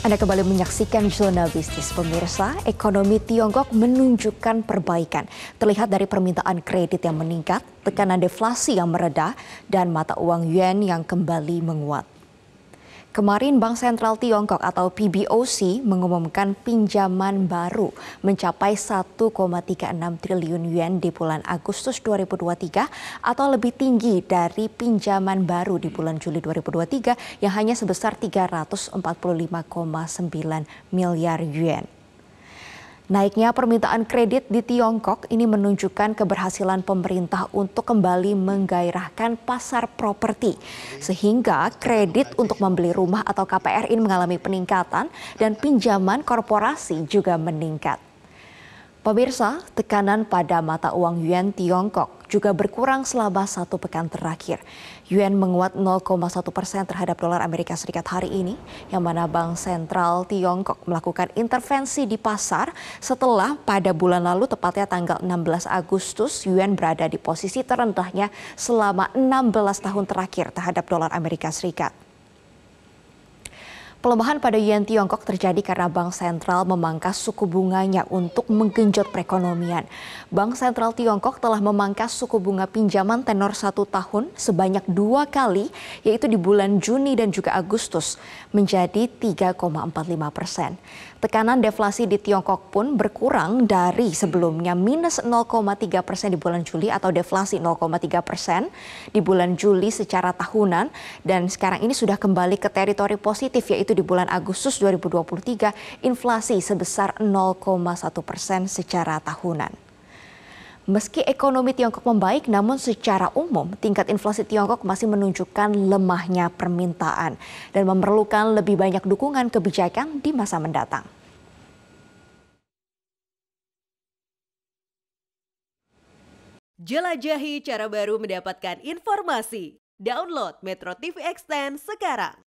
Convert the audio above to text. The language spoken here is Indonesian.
Anda kembali menyaksikan zona bisnis pemirsa. Ekonomi Tiongkok menunjukkan perbaikan, terlihat dari permintaan kredit yang meningkat, tekanan deflasi yang meredah, dan mata uang yuan yang kembali menguat. Kemarin Bank Sentral Tiongkok atau PBOC mengumumkan pinjaman baru mencapai 1,36 triliun yuan di bulan Agustus 2023 atau lebih tinggi dari pinjaman baru di bulan Juli 2023 yang hanya sebesar 345,9 miliar yuan. Naiknya permintaan kredit di Tiongkok ini menunjukkan keberhasilan pemerintah untuk kembali menggairahkan pasar properti. Sehingga kredit untuk membeli rumah atau KPR ini mengalami peningkatan dan pinjaman korporasi juga meningkat. Pemirsa, tekanan pada mata uang yuan Tiongkok juga berkurang selama satu pekan terakhir. Yuan menguat 0,1 persen terhadap dolar Amerika Serikat hari ini, yang mana Bank Sentral Tiongkok melakukan intervensi di pasar setelah pada bulan lalu, tepatnya tanggal 16 Agustus, yuan berada di posisi terendahnya selama 16 tahun terakhir terhadap dolar Amerika Serikat. Pelemahan pada yen Tiongkok terjadi karena Bank Sentral memangkas suku bunganya untuk menggenjot perekonomian. Bank Sentral Tiongkok telah memangkas suku bunga pinjaman tenor satu tahun sebanyak dua kali, yaitu di bulan Juni dan juga Agustus, menjadi 3,45 persen. Tekanan deflasi di Tiongkok pun berkurang dari sebelumnya minus 0,3 persen di bulan Juli atau deflasi 0,3 persen di bulan Juli secara tahunan dan sekarang ini sudah kembali ke teritori positif yaitu yaitu di bulan Agustus 2023, inflasi sebesar 0,1 persen secara tahunan. Meski ekonomi Tiongkok membaik, namun secara umum tingkat inflasi Tiongkok masih menunjukkan lemahnya permintaan dan memerlukan lebih banyak dukungan kebijakan di masa mendatang. Jelajahi cara baru mendapatkan informasi. Download Metro TV Extend sekarang.